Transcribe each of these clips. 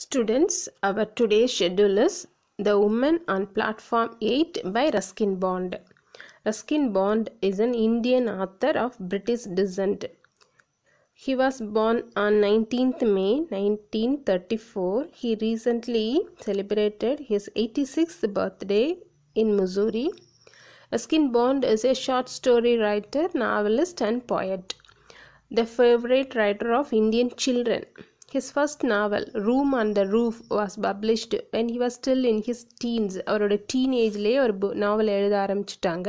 Students, our today's schedule is The Woman on Platform 8 by Ruskin Bond. Ruskin Bond is an Indian author of British descent. He was born on 19th May 1934. He recently celebrated his 86th birthday in Missouri. Ruskin Bond is a short story writer, novelist and poet. The favorite writer of Indian children. His first novel room and the roof was published and he was still in his teens அவரோட teen டீனேஜ்லேயே ஒரு novel எழுத ஆரம்பிச்சிட்டாங்க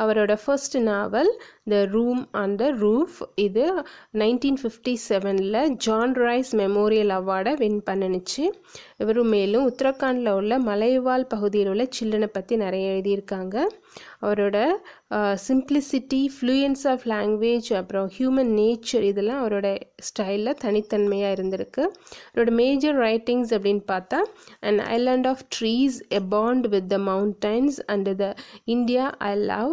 அவரோட first novel the room on the roof இது nineteen fifty செவனில் John Rhys memorial அவார்டை win பண்ணுனுச்சு இவரும் மேலும் உத்தரகாண்டில் உள்ள மலைவாழ் பகுதியில் உள்ள சில்லனை பற்றி நிறைய எழுதியிருக்காங்க அவரோட சிம்பிளிசிட்டி ஃப்ளூயன்ஸ் ஆஃப் லாங்குவேஜ் அப்புறம் ஹியூமன் நேச்சர் இதெல்லாம் அவரோட ஸ்டைலில் தனித்தன்மையாக இருந்திருக்கு அவரோட மேஜர் ரைட்டிங்ஸ் அப்படின்னு பார்த்தா and island of trees a bond with the mountains and the India I love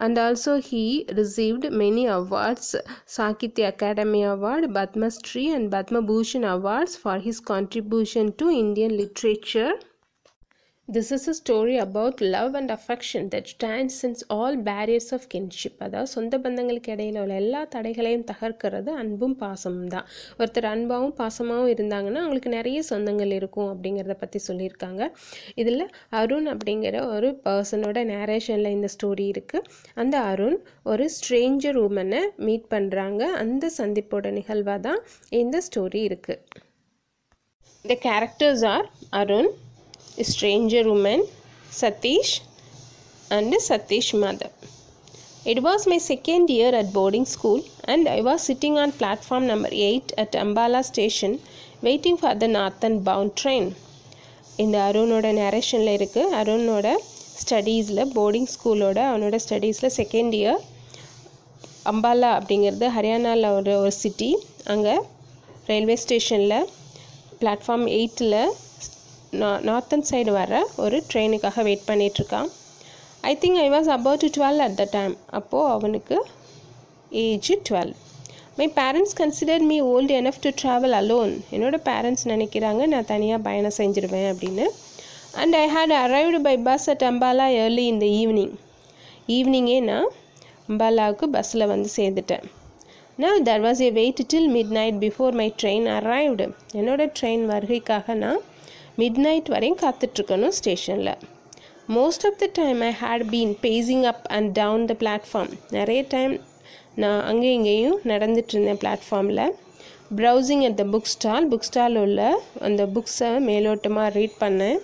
and also he received many awards Sakitya Academy Award, Padma and Padma Bhushan awards for his contribution to Indian literature. This is a story about love and affection that since all barriers of kinship அதாவது சொந்த பந்தங்களுக்கு இடையில் உள்ள எல்லா தடைகளையும் தகர்க்கிறது அன்பும் பாசமும் தான் ஒருத்தர் அன்பாகவும் பாசமாகவும் இருந்தாங்கன்னா அவங்களுக்கு நிறைய சொந்தங்கள் இருக்கும் அப்படிங்கிறத பற்றி சொல்லியிருக்காங்க இதில் அருண் அப்படிங்கிற ஒரு பர்சனோட நேரேஷனில் இந்த ஸ்டோரி இருக்குது அந்த அருண் ஒரு ஸ்ட்ரேஞ்சர் உமனை மீட் பண்ணுறாங்க அந்த சந்திப்போட நிகழ்வாக தான் இந்த ஸ்டோரி இருக்குது the characters are Arun stranger woman Satish and Satish mother. It was my second year at boarding school and I was sitting on platform number 8 at Ambala station waiting for the northern bound train. இந்த அருணோட நேரேஷனில் இருக்குது அருணோட ஸ்டடீஸில் boarding ஸ்கூலோட அவனோட ஸ்டடீஸில் second year Ambala அப்படிங்கிறது ஹரியானாவில் ஒரு ஒரு city அங்கே railway ஸ்டேஷனில் பிளாட்ஃபார்ம் எயிட்டில் நான் நார்த்தன் சைடு வர ஒரு ட்ரெயினுக்காக வெயிட் பண்ணிகிட்ருக்கான் I think I was about to twelve at the time அப்போது அவனுக்கு age twelve my parents consider me old enough to travel alone என்னோடய பேரண்ட்ஸ் நினைக்கிறாங்க நான் தனியாக பயணம் செஞ்சுருவேன் அப்படின்னு and I had arrived by bus at Ambala early in the evening ஈவினிங்கே நான் அம்பாலாவுக்கு பஸ்ஸில் வந்து சேர்ந்துட்டேன் நான் there was was a wait till midnight before my train arrived என்னோடய ட்ரெயின் வருகைக்காக நான் மிட் நைட் வரையும் காத்துட்ருக்கணும் ஸ்டேஷனில் most of the time I had been pacing up and down the platform நிறைய டைம் நான் அங்கே இங்கேயும் நடந்துட்டுருந்தேன் பிளாட்ஃபார்மில் browsing at the book stall book stall உள்ள அந்த புக்ஸை மேலோட்டமாக ரீட் பண்ணேன்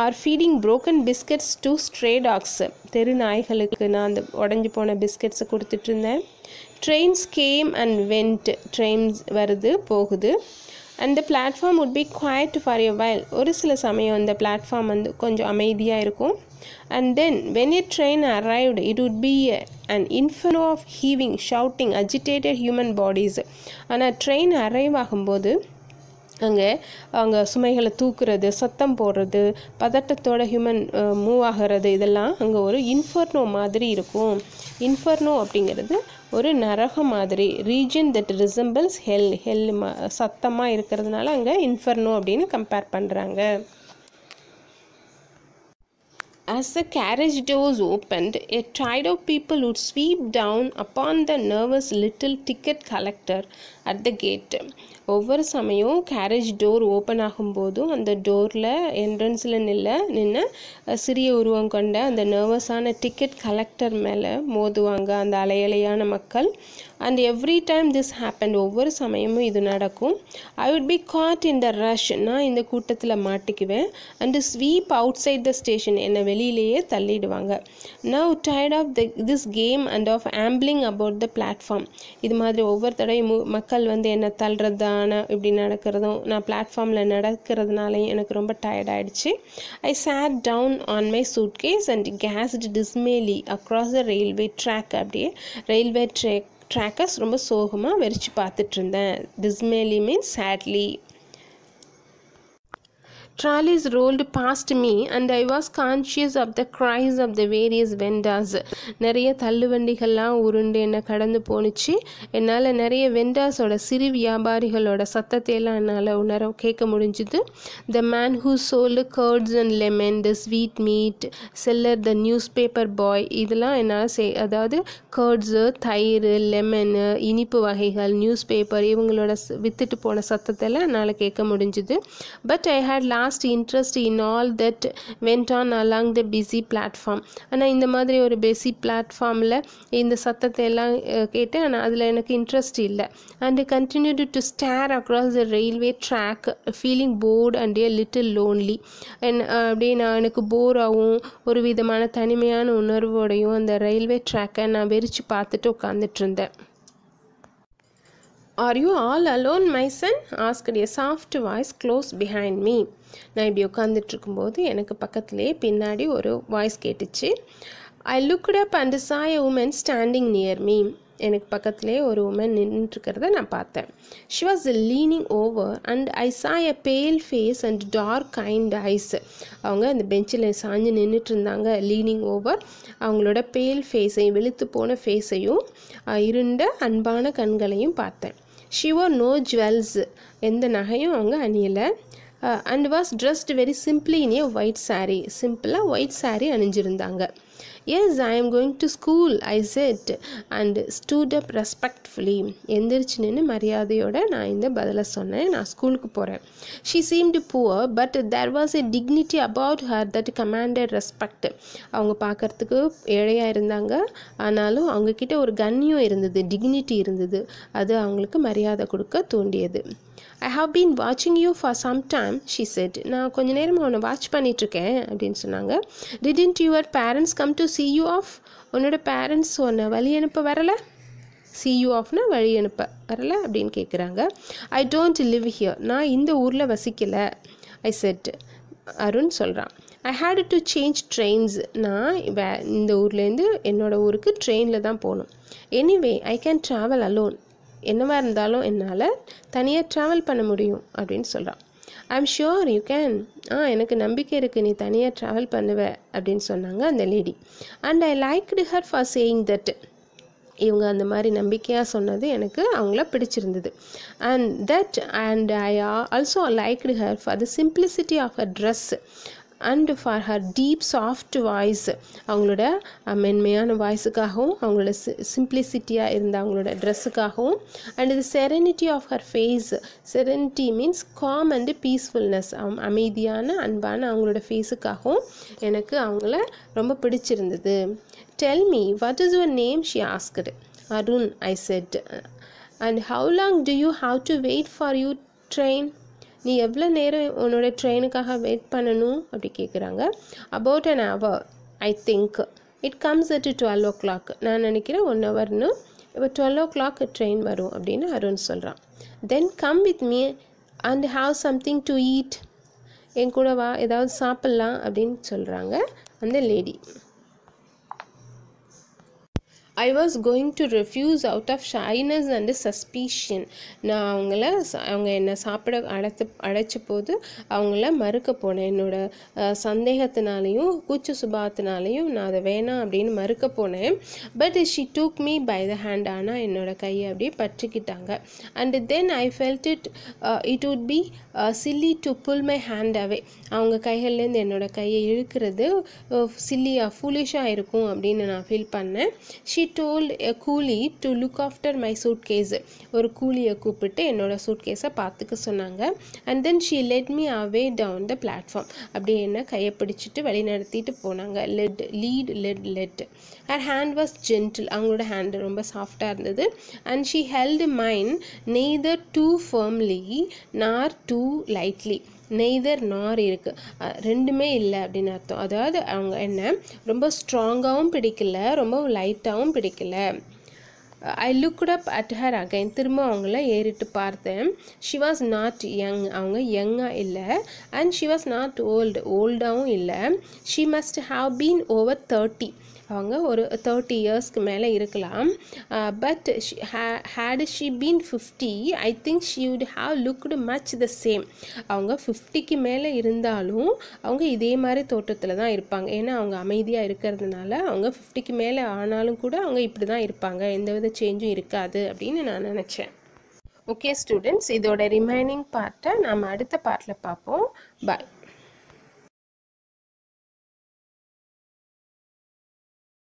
or feeding broken biscuits to stray dogs தெரு நாய்களுக்கு நான் அந்த உடஞ்சி போன பிஸ்கட்ஸை கொடுத்துட்ருந்தேன் trains came and went trains வருது போகுது and the platform would be quiet for a while ஒரு சில சமயம் அந்த பிளாட்ஃபார்ம் வந்து கொஞ்சம் அமைதியாக இருக்கும் and then when a train arrived it would be a and inferno of heaving shouting agitated human bodies ஆனால் ட்ரெயின் அரைவ் ஆகும்போது அங்கே அங்கே சுமைகளை தூக்குறது சத்தம் போடுறது பதட்டத்தோட ஹியூமன் மூவ் ஆகிறது இதெல்லாம் அங்கே ஒரு இன்ஃபர்னோ மாதிரி இருக்கும் இன்ஃபர்னோ அப்படிங்கிறது ஒரு நரகம் மாதிரி region that resembles hell hell சத்தமாக இருக்கிறதுனால அங்கே இன்ஃபர்னோ அப்படின்னு கம்பேர் பண்ணுறாங்க As the carriage doors opened, a tide of people would sweep down upon the nervous little ticket collector at the gate ஒவ்வொரு சமயம் கேரேஜ் டோர் ஓப்பன் ஆகும்போதும் அந்த டோரில் என்ட்ரன்ஸில் நில்ல நின்று சிறிய உருவம் கொண்ட அந்த நர்வஸான டிக்கெட் கலெக்டர் மேலே மோதுவாங்க அந்த அலையலையான மக்கள் and every time this happen ஒவ்வொரு சமயமும் இது நடக்கும் I would be caught in the rush நான் இந்த கூட்டத்தில் மாட்டிக்குவேன் and sweep outside the station என்னை வெளியிலேயே தள்ளிடுவாங்க now tired of the this game and of ambling about the platform இது மாதிரி ஒவ்வொரு தடையும் மக்கள் மக்கள் வந்து என்னை தள்ளுறதான இப்படி நடக்கிறதும் நான் பிளாட்ஃபார்மில் நடக்கிறதுனாலையும் எனக்கு ரொம்ப டயர்ட் ஆகிடுச்சு I sat down on my suitcase and gazed dismally across the railway track அப்படியே ரயில்வே ட்ரேக் ட்ராக்கர்ஸ் ரொம்ப சோகமாக வெறிச்சு பார்த்துட்ருந்தேன் dismally means sadly Trolleys rolled past me and I was conscious of the cries of the various vendors. நிறைய தள்ளுவண்டிகள்லாம் உருண்டு என்னை கடந்து போணுச்சு என்னால் நிறைய வெண்டாஸோட சிறு வியாபாரிகளோட சத்தத்தை எல்லாம் என்னால் உணர கேட்க முடிஞ்சுது the man who sold curds and lemon the sweetmeat seller the newspaper boy இதெல்லாம் என்னால் சே அதாவது கர்ட்ஸு தயிர் லெமனு இனிப்பு வகைகள் நியூஸ் பேப்பர் இவங்களோட வித்துட்டு போன சத்தத்தை எல்லாம் என்னால் கேட்க முடிஞ்சுது பட் ஐ ஹேட் லா lost interest in all that went on along the busy platform ஆனால் இந்த மாதிரி ஒரு பிஸி பிளாட்ஃபார்மில் இந்த சத்தத்தை எல்லாம் கேட்டு ஆனால் அதில் எனக்கு இன்ட்ரெஸ்ட் இல்லை and continue to stare across the railway track feeling bored and a little lonely and அப்படியே நான் எனக்கு போராகவும் ஒரு விதமான தனிமையான உணர்வோடையும் அந்த ரயில்வே ட்ராக்கை நான் வெறிச்சு பார்த்துட்டு உட்காந்துட்டு இருந்தேன் are you all alone my son asked a soft voice close behind me நான் இப்படி உட்காந்துட்ருக்கும்போது எனக்கு பக்கத்துலேயே பின்னாடி ஒரு வாய்ஸ் கேட்டுச்சு I look up and saw a woman standing near me எனக்கு பக்கத்துலேயே ஒரு உமன் நின்றுட்டுருக்கிறத நான் பார்த்தேன் she was leaning over and I saw a pale face and dark kind eyes அவங்க அந்த பெஞ்சில் சாஞ்சு நின்றுட்டு இருந்தாங்க லீனிங் ஓவர் அவங்களோட பேல் ஃபேஸையும் வெளுத்து போன ஃபேஸையும் இருண்ட அன்பான கண்களையும் பார்த்தேன் ஷிவோ நோ ஜுவல்ஸ் எந்த நகையும் அவங்க அணியலை and was dressed very simply in a white sari சிம்பிளாக ஒயிட் சாரீ அணிஞ்சிருந்தாங்க yes I am going to school I said and stood respectfully எந்திரிச்சு நின்று மரியாதையோடு நான் இந்த பதிலை சொன்னேன் நான் ஸ்கூலுக்கு போகிறேன் she seemed poor but there was a dignity about her that commanded respect அவங்க பார்க்குறதுக்கு ஏழையாக இருந்தாங்க ஆனாலும் அவங்கக்கிட்ட ஒரு கன்னியும் இருந்தது டிக்னிட்டி இருந்தது அது அவங்களுக்கு மரியாதை கொடுக்க தூண்டியது ஐ ஹாவ் பீன் வாட்சிங் you for some time she said நான் கொஞ்ச நேரமாக உன்னை வாட்ச் பண்ணிகிட்ருக்கேன் அப்படின்னு சொன்னாங்க didn't your parents come to see you off உன்னோட பேரண்ட்ஸ் உன்னை வழி அனுப்ப வரலை சி யூ ஆஃப்னா வழி அனுப்ப வரலை அப்படின்னு கேட்குறாங்க ஐ டோன்ட் லிவ் ஹியர் நான் இந்த ஊரில் வசிக்கலை ஐ செட் அருண் சொல்கிறான் I had to change trains நான் வே இந்த ஊர்லேருந்து என்னோடய ஊருக்கு ட்ரெயினில் தான் போகணும் anyway I can travel alone என்னவாக இருந்தாலும் என்னால் தனியாக ட்ராவல் பண்ண முடியும் அப்படின்னு சொல்கிறான் I am sure you can ah எனக்கு நம்பிக்கை இருக்குது நீ தனியாக ட்ராவல் பண்ணுவ அப்படின்னு சொன்னாங்க அந்த lady and I liked her for saying that இவங்க அந்த மாதிரி நம்பிக்கையாக சொன்னது எனக்கு அவங்கள பிடிச்சிருந்தது and that and I also liked her for the simplicity of a dress and for her deep soft voice அவங்களோட uh, மென்மையான வாய்ஸுக்காகவும் அவங்களோட சி சிம்பிளிசிட்டியாக இருந்த அவங்களோட ட்ரெஸ்ஸுக்காகவும் and the serenity of her face serenity means calm and peacefulness அமைதியான அன்பான அவங்களோட ஃபேஸுக்காகவும் எனக்கு அவங்கள ரொம்ப பிடிச்சிருந்தது tell me what is your name she asked Arun I said and how long do you have to wait for you train நீ எவ்வளோ நேரம் உன்னோட ட்ரெயினுக்காக வெயிட் பண்ணணும் அப்படி கேட்குறாங்க about an hour I think it comes at twelve o'clock நான் நினைக்கிறேன் ஒன் ஹவர்னு இப்போ டுவெல் ஓ கிளாக் ட்ரெயின் வரும் அப்படின்னு அருண் சொல்கிறான் then come with me and have something to eat என் கூட வா ஏதாவது சாப்பிட்லாம் அப்படின்னு சொல்கிறாங்க அந்த lady I was going to refuse out of shyness and suspicion நான் அவங்கள அவங்க என்னை சாப்பிட அடைத்து அடைச்ச போது அவங்கள மறுக்க போனேன் என்னோடய சந்தேகத்தினாலையும் கூச்ச சுபாவத்தினாலையும் நான் அதை வேணாம் அப்படின்னு மறுக்க போனேன் but she took me by the hand ஆனால் என்னோடய கையை அப்படியே பற்றிக்கிட்டாங்க and then I felt it it would be silly to pull my hand away அவங்க கைகள்லேருந்து என்னோடய கையை இழுக்கிறது சில்லியாக ஃபூலிஷாக இருக்கும் அப்படின்னு நான் ஃபீல் பண்ணேன் she told a coolie to look after my suitcase ஒரு கூலியை கூப்பிட்டு என்னோடய சூட் கேஸை பார்த்துக்க சொன்னாங்க and then she led me away down the platform அப்படியே என்ன கையை பிடிச்சிட்டு வழி நடத்திட்டு போனாங்க led lead led led her hand was gentle அவங்களோட ஹேண்டு ரொம்ப சாஃப்டாக இருந்தது and she held mine neither too firmly nor too lightly neither nor இருக்குது ரெண்டுமே இல்லை அப்படின்னு அர்த்தம் அதாவது அவங்க என்ன ரொம்ப ஸ்ட்ராங்காகவும் பிடிக்கல ரொம்ப லைட்டாகவும் பிடிக்கல I look up at her again திரும்ப அவங்கள ஏறிட்டு பார்த்தேன் ஷி வாஸ் நாட் யங் அவங்க யங்காக இல்லை and she was not old ஓல்டாகவும் இல்லை she must have been over thirty அவங்க ஒரு தேர்ட்டி இயர்ஸ்க்கு மேலே இருக்கலாம் but had she been fifty I think she would have looked much the same அவங்க ஃபிஃப்டிக்கு மேலே இருந்தாலும் அவங்க இதே மாதிரி தோட்டத்தில் தான் இருப்பாங்க ஏன்னா அவங்க அமைதியாக இருக்கிறதுனால அவங்க ஃபிஃப்டிக்கு மேலே ஆனாலும் கூட அவங்க இப்படி தான் இருப்பாங்க எந்த வித சேஞ்சும் இருக்காது அப்படின்னு நான் நினச்சேன் ஓகே ஸ்டூடெண்ட்ஸ் இதோட ரிமைனிங் பார்ட்டை நாம் அடுத்த பார்ட்டில் பார்ப்போம் பாய்